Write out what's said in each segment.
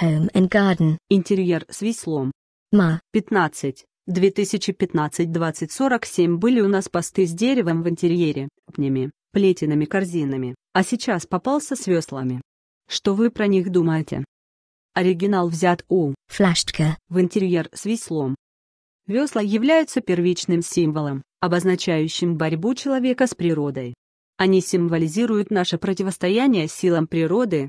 Home and Garden. Интерьер с веслом. Ма. 15. 2015-2047 были у нас посты с деревом в интерьере, пнями, плетинами, корзинами, а сейчас попался с веслами. Что вы про них думаете? Оригинал взят у флаштка в интерьер с веслом. Весла являются первичным символом, обозначающим борьбу человека с природой. Они символизируют наше противостояние силам природы,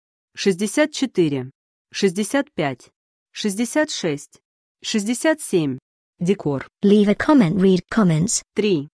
64, 65, 66, 67. Декор. Leave a comment, read comments. 3.